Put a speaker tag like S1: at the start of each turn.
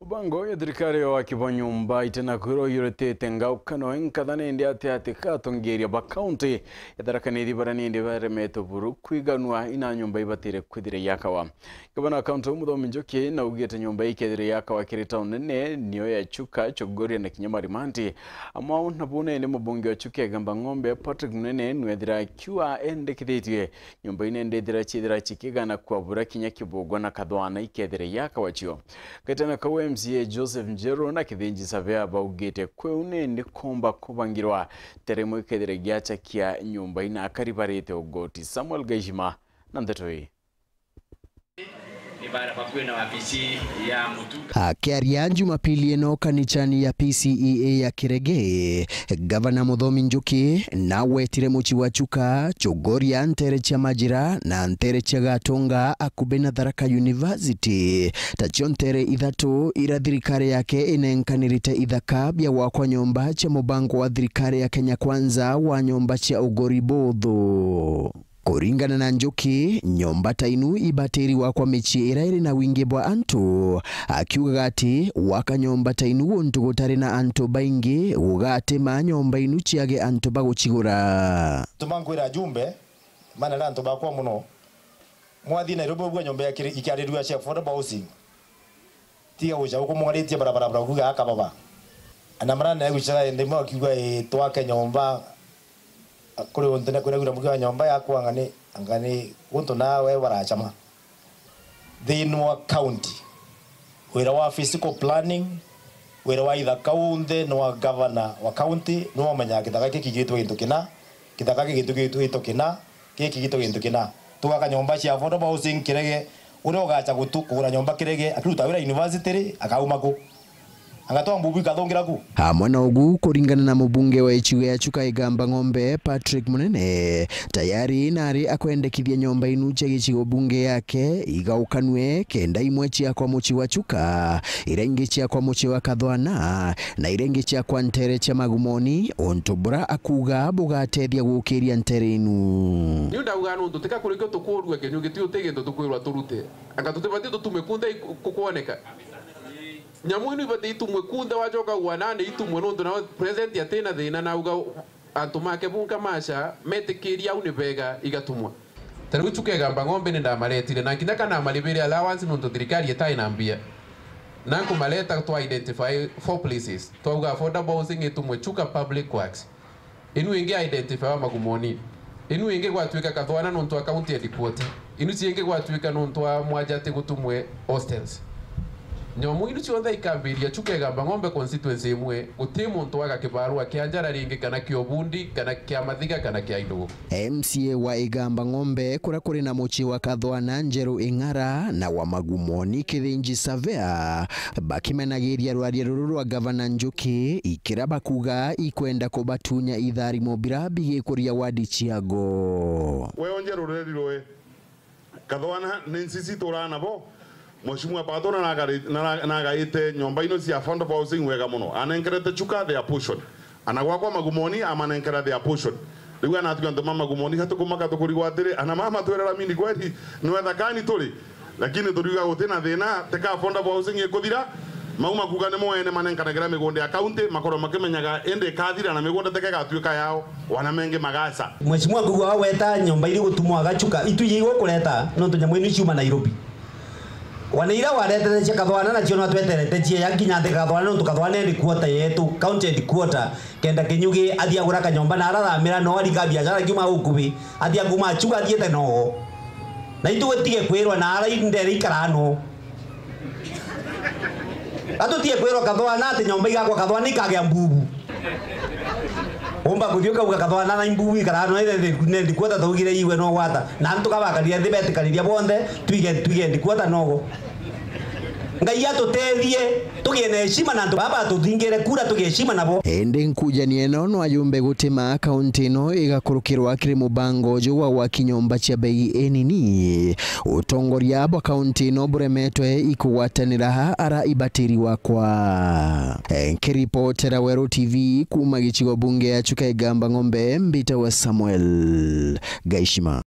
S1: ubango yethirikari yoakibwa nyumba itena kwirwo yuretete ngaukano enkatha nindi ati ati katongeria bakaunti etharakanithi bara nindi baremete vuru kwiganua ina nyumba ivatire kwithire yakawa gavana akaunti umuthomi njoki naugite nyumba ikethire yakawa kirita unene niyo ya chuka chogoria na kinyama rimanti amwau na vunene mubunge wa chuka egamba ng'ombe patrick munene nwethira akiwa endekithitie nyumba ine ndethira chithira chikigana kwavura kinya kivugwa na kathwana ikethire yakawa chio gaitana kawe mca joseph njeru na kithinjisa via kwe une ni ndi komba kuvangirwa teremo ikethire kia nyumba ina akarivarite ugoti samuel gaishima na ndetoi
S2: akĩaria Jumapili enoka ni chani ya PCEA e ya kirege gavana muthomi njuki nawetire muci wa chuka chugoria ntere cha majira na ntere cha gatonga akubi na tharaka university tacio ntere ithatu ira thirikari yake inenkanirite ithaka bia gwakwa nyomba cia mubango wa thirikari ya Kenya kwanza wa nyomba cia ugori kuringana na njuki nyomba tainu ibatĩĩriwa kwa mechi ĩra na wingĩ bwa antũ akiugaga atĩ waka nyomba tainu gũntũ gũtarĩ na antũ baingĩ gũgatĩma nyomba inu ciage antũ bagũcigũra
S3: tũma ngwĩra jumbe manera antũ bakwa mũno mwathi nairobi ũguo nyomba ikarĩrua cia affordable housing tiga gũca gũkũ mũgarĩtie barabarabara kuga akababa na maranera gũcaga ndĩmwe akiuga ĩ twake nyomba kuri untu ne kuregura mugiwa nyomba yaku angani angani untu nawe warachama thiini wa county wira wa physical planning wira wa itha kaunthe no wa governor wa county no wa manya kitaka giki gitwe gintu kina kitaka githaka giki gitu gitu kina giki gitu gintu kina tugaka nyomba cia affordable housing kirege uria ugacha gutu nyomba kirege akiruta wira university akauma ku angatoa mbubu ikathungiraku
S2: hamwe na ugu kuringana na mubunge wa icigo ya chuka igamba ng'ombe Patrick Munene tayari nari akwendekithia nyomba inu cia gicigo bunge yake igaukanwe kenda imwe cia kwa muci wa chuka ira ingi kwa muci wa kathwana na ira ingi kwa ntere cia magumoni ontubura akuga buga bugatethia gukiria ntere inu
S4: ni ndauga nundu tika kurikio tukurua kinyu gitiutige ndu tukwirwa turute anga tutibatie tutume kunde kukwoneka nyamwino ibate itumwe kunda wacho ukauga nande itumwe nundu nao president atina thina na uga antu make bunka masha metikiria au ni vega igatumwa tariu tukegamba ng'ombe ni ndamaretire na nginya kana marivire allowance nundu thirikari itai na mbia na kumaleta twa identify four places twauga affordable housing itumwe chuka public works inu ingi identify wa magumoni inu ingi gwatuika kathwana nuntu akaunti ya dikwota inu ciingi gwatuika nuntu wa mwanjati gutumwe hostels nyomu iru ciothe ikambiria cukegamba ng'ombe constituency imwe guti muntu waga kibarua kia njara ringi kana kia ubundi kana kia mathiga kana kia indugu
S2: MCA wa igamba ng'ombe kura kuri na muci wa kathwana njeru ing'ara na wa magumoni kithinji savea bakimenagiria rwaria ruru rwa gavana njuki ikira bakuga ikwenda kubatunya itharimo mbira bigikuria wadi ciago
S4: weonje rureri rwe kathwana ni ncc bo Mheshimiwa Pato na agaite nyomba ino cia si affordable housing wega muno anenkerete chuka their portion anagwakwa magumoni amanenkera their portion riu anatuga ntuma magumoni hatukumaka tukurigwatire ana mama twerera mini kweli nwetha kani turi lakini turiuga gutina thina teka affordable housing ikuthira mau makuga nä moene manenkanagä migunda ya kaunti makorwo makimenyaga indi ikathira na migunda tekegatuä yao wana mengi magaca
S5: mwecimu angugua waweta nyomba iri gå tumwaga cuka itu iria igå kå reta no tå nyamå ino ciuma nairobi wanaira waretethecia kathwana nacio notweteretetie yakinya atä kathwana nontu kathwana ndi kuota yetu kaunti ndi kuota kenda kinyugi athia gura kanyomba na arathamira no ariga biacara kiuma ukubi athia kuma chuga thiete nogo na itu wetige kwirwa na ara ndere ikarano atutie kwirwa kathwana ati nyomba igakwa kathwana ikagia mbubu umba guthiuka uga kathwana na imbui karano ithe ne ndikwota taugire iwe no gwata na ntukabakaria nthibetĩkaniria bonthe tuige tuige ndikwota nogo ngai atutethie tugie na heshima na andu baba
S2: tuthingire kura tugiheshima nabo nkuja ni eno no ajumbe gutima akaunti ino igakurukirwa akiri mubango wa wa kinyomba cha bei enini utongoria abo akaunti ino buremetwe ikugwatanira ha ara ibatiri wakwa nkiripotera weru tv kuma gichigo bunge ya chuka igamba ng'ombe mbita wa samuel gaishima